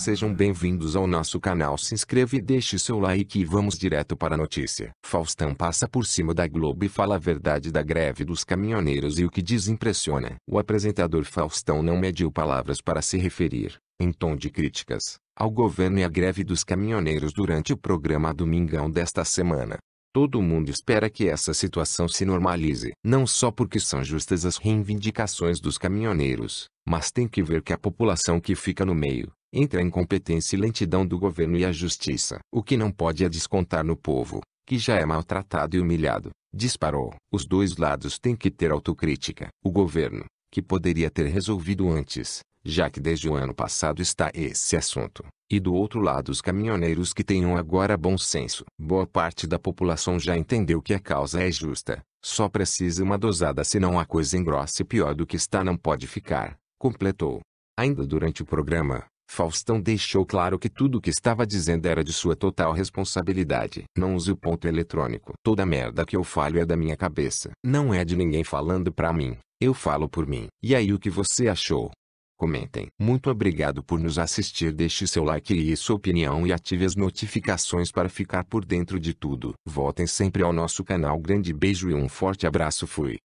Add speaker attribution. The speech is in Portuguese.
Speaker 1: Sejam bem-vindos ao nosso canal. Se inscreva e deixe seu like e vamos direto para a notícia. Faustão passa por cima da Globo e fala a verdade da greve dos caminhoneiros e o que diz impressiona. O apresentador Faustão não mediu palavras para se referir, em tom de críticas, ao governo e à greve dos caminhoneiros durante o programa Domingão desta semana. Todo mundo espera que essa situação se normalize, não só porque são justas as reivindicações dos caminhoneiros, mas tem que ver que a população que fica no meio, entre a incompetência e lentidão do governo e a justiça. O que não pode é descontar no povo, que já é maltratado e humilhado. Disparou. Os dois lados têm que ter autocrítica. O governo, que poderia ter resolvido antes, já que desde o ano passado está esse assunto. E do outro lado os caminhoneiros que tenham agora bom senso. Boa parte da população já entendeu que a causa é justa. Só precisa uma dosada senão a coisa engrossa e pior do que está não pode ficar. Completou. Ainda durante o programa, Faustão deixou claro que tudo o que estava dizendo era de sua total responsabilidade. Não use o ponto eletrônico. Toda merda que eu falo é da minha cabeça. Não é de ninguém falando pra mim. Eu falo por mim. E aí o que você achou? Comentem. Muito obrigado por nos assistir. Deixe seu like e sua opinião e ative as notificações para ficar por dentro de tudo. Voltem sempre ao nosso canal. Grande beijo e um forte abraço. Fui.